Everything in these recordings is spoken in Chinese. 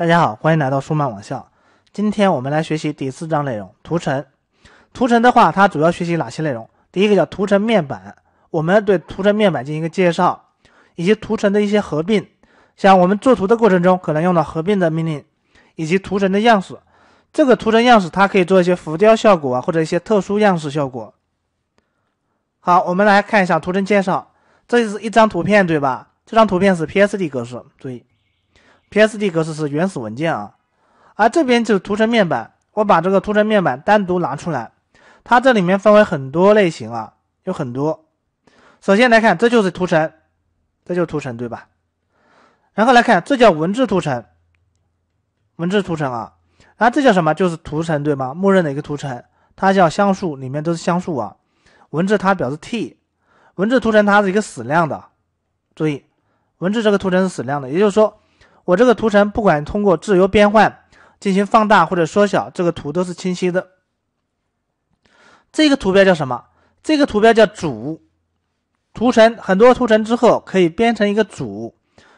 大家好，欢迎来到数曼网校。今天我们来学习第四章内容——图层。图层的话，它主要学习哪些内容？第一个叫图层面板，我们对图层面板进行一个介绍，以及图层的一些合并。像我们做图的过程中，可能用到合并的命令，以及图层的样式。这个图层样式它可以做一些浮雕效果啊，或者一些特殊样式效果。好，我们来看一下图层介绍。这是一张图片，对吧？这张图片是 PSD 格式，注意。PSD 格式是原始文件啊，而这边就是图层面板。我把这个图层面板单独拿出来，它这里面分为很多类型啊，有很多。首先来看，这就是图层，这就是图层，对吧？然后来看，这叫文字图层，文字图层啊。然后这叫什么？就是图层，对吗？默认的一个图层，它叫像素，里面都是像素啊。文字它表示 T，文字图层它是一个矢量的。注意，文字这个图层是矢量的，也就是说。我这个图层不管通过自由变换进行放大或者缩小，这个图都是清晰的。这个图标叫什么？这个图标叫组图层，很多图层之后可以编成一个组，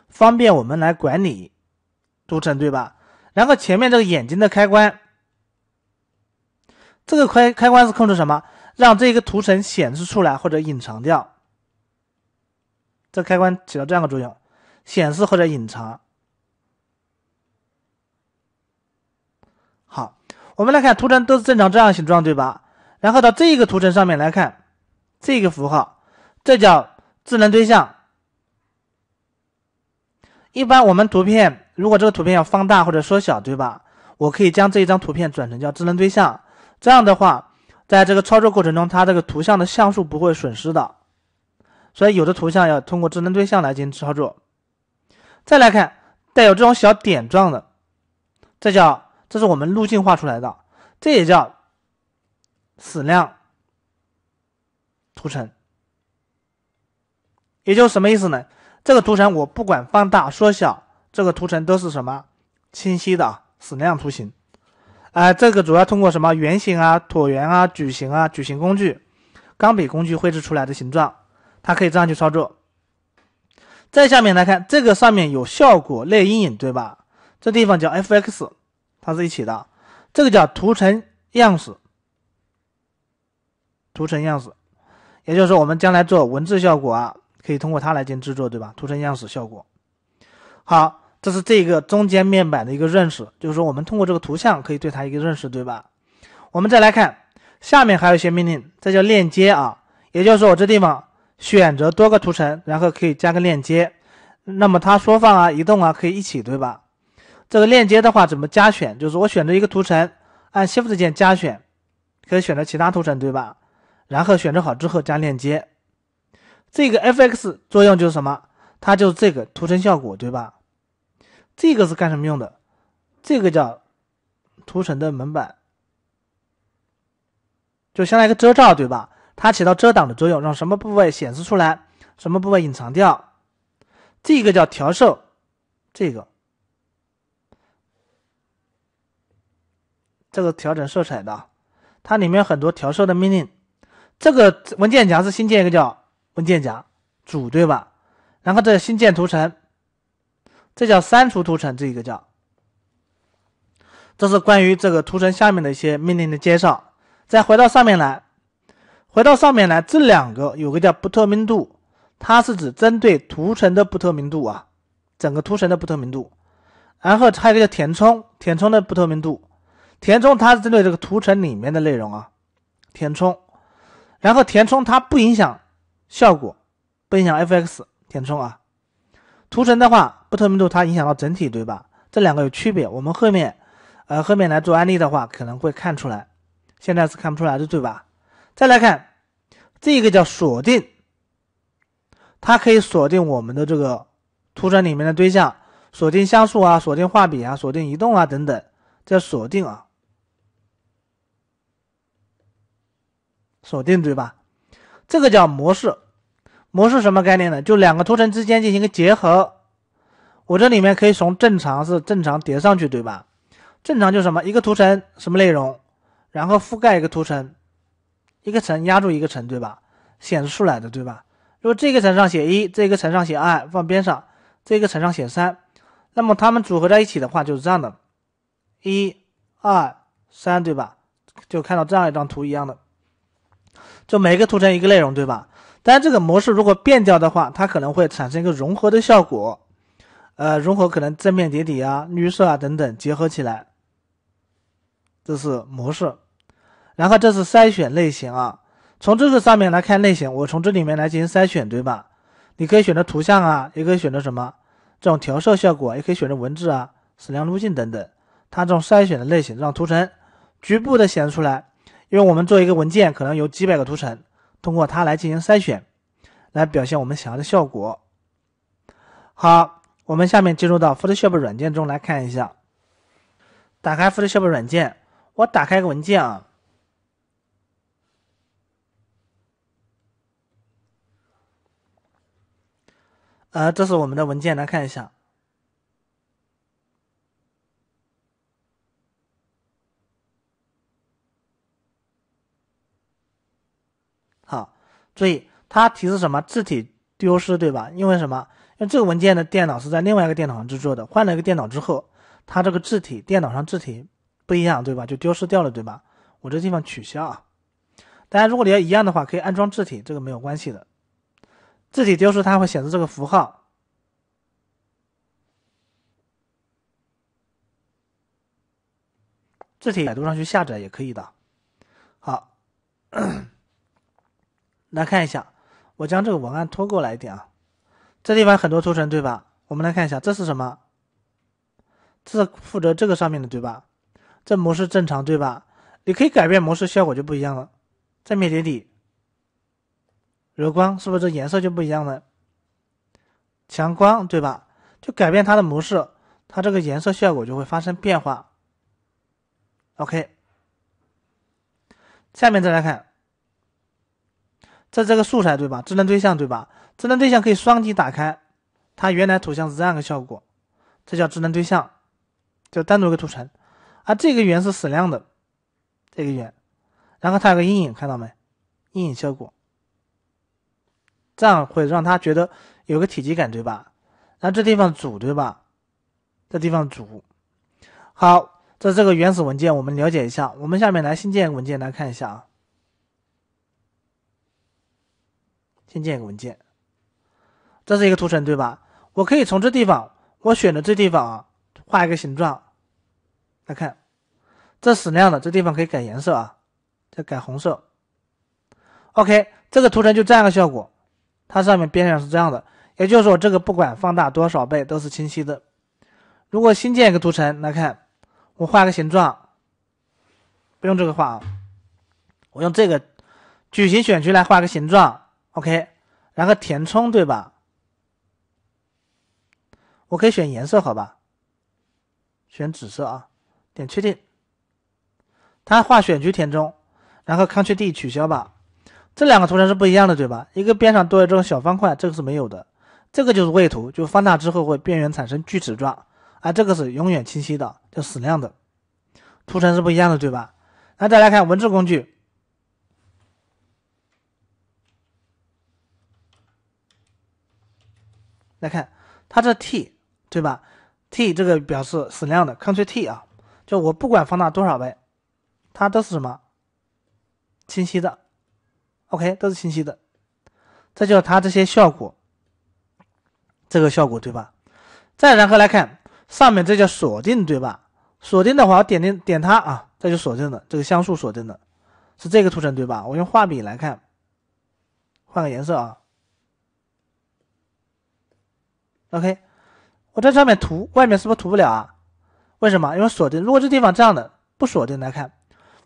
方便我们来管理图层，对吧？然后前面这个眼睛的开关，这个开开关是控制什么？让这个图层显示出来或者隐藏掉。这开关起到这样的作用：显示或者隐藏。我们来看图层都是正常这样形状，对吧？然后到这一个图层上面来看，这个符号，这叫智能对象。一般我们图片如果这个图片要放大或者缩小，对吧？我可以将这一张图片转成叫智能对象，这样的话，在这个操作过程中，它这个图像的像素不会损失的。所以有的图像要通过智能对象来进行操作。再来看带有这种小点状的，这叫。这是我们路径画出来的，这也叫矢量图层。也就什么意思呢？这个图层我不管放大缩小，这个图层都是什么清晰的矢量图形。哎，这个主要通过什么圆形啊、椭圆啊、矩形啊、矩形工具、钢笔工具绘制出来的形状，它可以这样去操作。再下面来看，这个上面有效果类阴影，对吧？这地方叫 f x。它是一起的，这个叫图层样式。图层样式，也就是说我们将来做文字效果啊，可以通过它来进行制作，对吧？图层样式效果。好，这是这个中间面板的一个认识，就是说我们通过这个图像可以对它一个认识，对吧？我们再来看下面还有一些命令，这叫链接啊，也就是说我这地方选择多个图层，然后可以加个链接，那么它缩放啊、移动啊可以一起，对吧？这个链接的话怎么加选？就是我选择一个图层，按 Shift 键加选，可以选择其他图层，对吧？然后选择好之后加链接。这个 FX 作用就是什么？它就是这个图层效果，对吧？这个是干什么用的？这个叫图层的门板，就相当于一个遮罩，对吧？它起到遮挡的作用，让什么部位显示出来，什么部位隐藏掉。这个叫调色，这个。这个调整色彩的，它里面很多调色的命令。这个文件夹是新建一个叫文件夹主，对吧？然后再新建图层，这叫删除图层，这一个叫。这是关于这个图层下面的一些命令的介绍。再回到上面来，回到上面来，这两个有个叫不透明度，它是指针对图层的不透明度啊，整个图层的不透明度。然后还有一个叫填充，填充的不透明度。填充它是针对这个图层里面的内容啊，填充，然后填充它不影响效果，不影响 fx 填充啊。图层的话不透明度它影响到整体对吧？这两个有区别，我们后面呃后面来做案例的话可能会看出来，现在是看不出来的对吧？再来看这个叫锁定，它可以锁定我们的这个图层里面的对象，锁定像素啊，锁定画笔啊，锁定移动啊等等，叫锁定啊。锁定对吧？这个叫模式，模式什么概念呢？就两个图层之间进行一个结合。我这里面可以从正常是正常叠上去对吧？正常就什么一个图层什么内容，然后覆盖一个图层，一个层压住一个层对吧？显示出来的对吧？如果这个层上写一，这个层上写二放边上，这个层上写三，那么它们组合在一起的话就是这样的，一二三对吧？就看到这样一张图一样的。就每个图层一个内容，对吧？但这个模式如果变掉的话，它可能会产生一个融合的效果，呃，融合可能正面叠底啊、绿色啊等等结合起来，这是模式。然后这是筛选类型啊，从这个上面来看类型，我从这里面来进行筛选，对吧？你可以选择图像啊，也可以选择什么这种调色效果，也可以选择文字啊、矢量路径等等，它这种筛选的类型，让图层局部的显示出来。因为我们做一个文件，可能有几百个图层，通过它来进行筛选，来表现我们想要的效果。好，我们下面进入到 Photoshop 软件中来看一下。打开 Photoshop 软件，我打开个文件啊。呃，这是我们的文件，来看一下。注意，它提示什么？字体丢失，对吧？因为什么？因为这个文件的电脑是在另外一个电脑上制作的，换了一个电脑之后，它这个字体电脑上字体不一样，对吧？就丢失掉了，对吧？我这地方取消啊。大家如果你要一样的话，可以安装字体，这个没有关系的。字体丢失，它会显示这个符号。字体百度上去下载也可以的。好。来看一下，我将这个文案拖过来一点啊，这地方很多图层对吧？我们来看一下，这是什么？这是负责这个上面的对吧？这模式正常对吧？你可以改变模式，效果就不一样了。正面、叠底、柔光，是不是这颜色就不一样了？强光对吧？就改变它的模式，它这个颜色效果就会发生变化。OK，下面再来看。这这个素材对吧？智能对象对吧？智能对象可以双击打开，它原来图像是这样的效果，这叫智能对象，就单独一个图层。而这个圆是矢量的，这个圆，然后它有个阴影，看到没？阴影效果，这样会让他觉得有个体积感对吧？然后这地方组对吧？这地方组。好，这这个原始文件我们了解一下，我们下面来新建文件来看一下啊。新建一个文件，这是一个图层，对吧？我可以从这地方，我选的这地方啊，画一个形状。来看，这矢量的，这地方可以改颜色啊，再改红色。OK，这个图层就这样个效果，它上面边上是这样的，也就是说这个不管放大多少倍都是清晰的。如果新建一个图层，来看，我画个形状，不用这个画啊，我用这个矩形选区来画个形状。OK，然后填充对吧？我可以选颜色好吧？选紫色啊，点确定。它画选区填充，然后 Ctrl D 取消吧。这两个图层是不一样的对吧？一个边上多了这种小方块，这个是没有的。这个就是位图，就放大之后会边缘产生锯齿状，而这个是永远清晰的，就矢量的。图层是不一样的对吧？那再来看文字工具。来看，它这 t 对吧？t 这个表示矢量的 c t r l t 啊，就我不管放大多少倍，它都是什么清晰的，OK 都是清晰的。这就是它这些效果，这个效果对吧？再然后来看上面这叫锁定对吧？锁定的话，我点点点它啊，这就锁定了，这个像素锁定了，是这个图层对吧？我用画笔来看，换个颜色啊。OK，我在上面涂，外面是不是涂不了啊？为什么？因为锁定。如果这地方这样的不锁定，来看，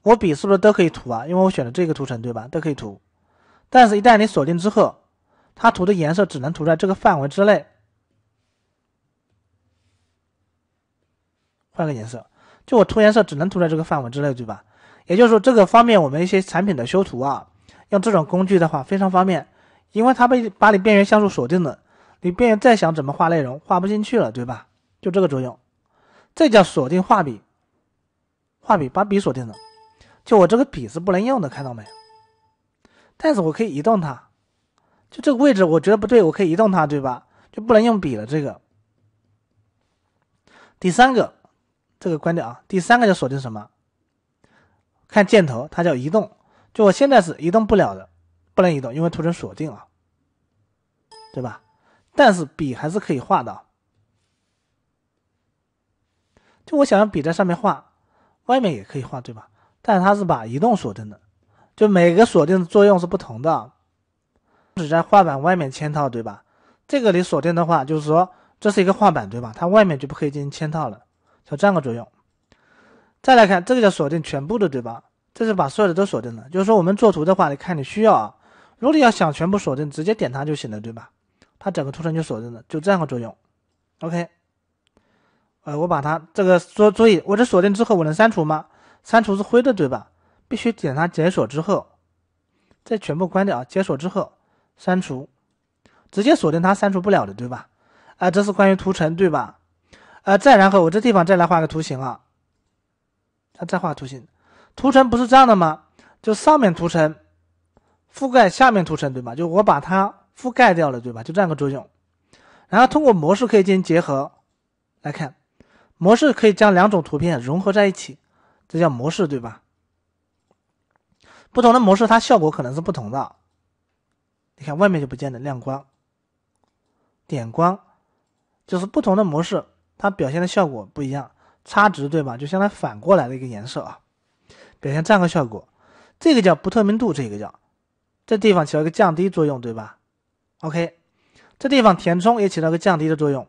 我笔是不是都可以涂啊？因为我选的这个图层对吧？都可以涂。但是，一旦你锁定之后，它涂的颜色只能涂在这个范围之内。换个颜色，就我涂颜色只能涂在这个范围之内，对吧？也就是说，这个方面我们一些产品的修图啊，用这种工具的话非常方便，因为它被把你边缘像素锁定了。你便再想怎么画内容，画不进去了，对吧？就这个作用，这叫锁定画笔。画笔把笔锁定了，就我这个笔是不能用的，看到没？但是我可以移动它，就这个位置我觉得不对，我可以移动它，对吧？就不能用笔了。这个第三个，这个关掉啊。第三个就锁定什么？看箭头，它叫移动。就我现在是移动不了的，不能移动，因为图层锁定了，对吧？但是笔还是可以画的，就我想要笔在上面画，外面也可以画，对吧？但是它是把移动锁定的，就每个锁定的作用是不同的，只在画板外面嵌套，对吧？这个你锁定的话，就是说这是一个画板，对吧？它外面就不可以进行嵌套了，就这样的作用。再来看这个叫锁定全部的，对吧？这是把所有的都锁定了，就是说我们做图的话，你看你需要，啊，如果你要想全部锁定，直接点它就行了，对吧？它整个图层就锁定了，就这样个作用。OK，呃，我把它这个说，注意，我这锁定之后我能删除吗？删除是灰的对吧？必须点它解锁之后，再全部关掉啊，解锁之后删除，直接锁定它删除不了的对吧？啊，这是关于图层对吧？啊，再然后我这地方再来画个图形啊，再画图形，图层不是这样的吗？就上面图层覆盖下面图层对吧？就我把它。覆盖掉了，对吧？就这样个作用。然后通过模式可以进行结合来看，模式可以将两种图片融合在一起，这叫模式，对吧？不同的模式它效果可能是不同的。你看外面就不见得亮光，点光，就是不同的模式它表现的效果不一样。差值，对吧？就相当于反过来的一个颜色啊，表现这样个效果。这个叫不透明度，这个叫这地方起到一个降低作用，对吧？OK，这地方填充也起到个降低的作用，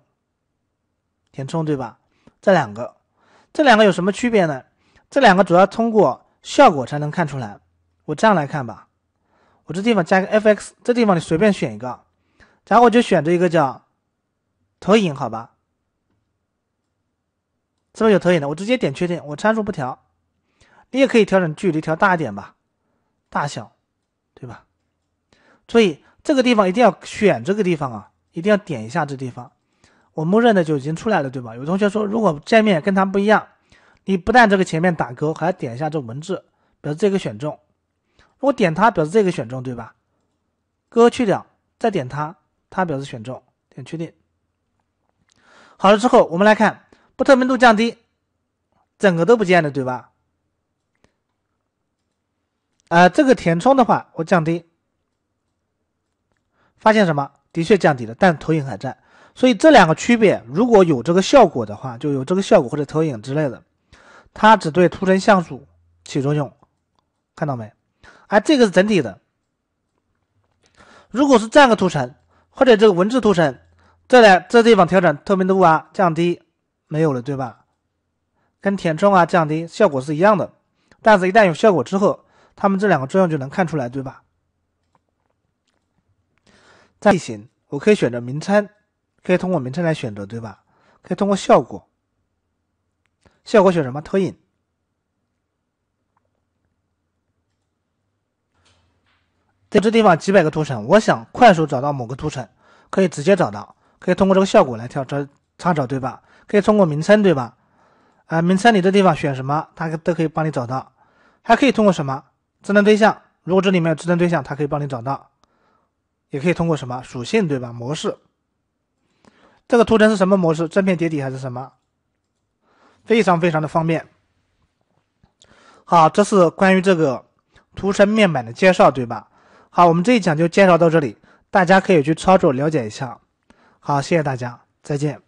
填充对吧？这两个，这两个有什么区别呢？这两个主要通过效果才能看出来。我这样来看吧，我这地方加个 FX，这地方你随便选一个，然后我就选择一个叫投影，好吧？是不是有投影的？我直接点确定，我参数不调，你也可以调整距离，调大一点吧，大小，对吧？注意。这个地方一定要选这个地方啊！一定要点一下这地方，我默认的就已经出来了，对吧？有同学说，如果界面跟它不一样，你不但这个前面打勾，还要点一下这文字，表示这个选中。如果点它，表示这个选中，对吧？勾去掉，再点它，它表示选中，点确定。好了之后，我们来看不透明度降低，整个都不见了，对吧？啊，这个填充的话，我降低。发现什么？的确降低了，但投影还在。所以这两个区别，如果有这个效果的话，就有这个效果或者投影之类的。它只对图层像素起作用，看到没？而这个是整体的。如果是这样个图层，或者这个文字图层，再来这地方调整透明度啊，降低没有了，对吧？跟填充啊降低效果是一样的。但是，一旦有效果之后，他们这两个作用就能看出来，对吧？在形，我可以选择名称，可以通过名称来选择，对吧？可以通过效果，效果选什么？投影。在这地方几百个图层，我想快速找到某个图层，可以直接找到，可以通过这个效果来跳找查找，对吧？可以通过名称，对吧？啊，名称里的地方选什么，它都可以帮你找到。还可以通过什么？智能对象，如果这里面有智能对象，它可以帮你找到。也可以通过什么属性对吧？模式，这个图层是什么模式？正片叠底还是什么？非常非常的方便。好，这是关于这个图层面板的介绍对吧？好，我们这一讲就介绍到这里，大家可以去操作了解一下。好，谢谢大家，再见。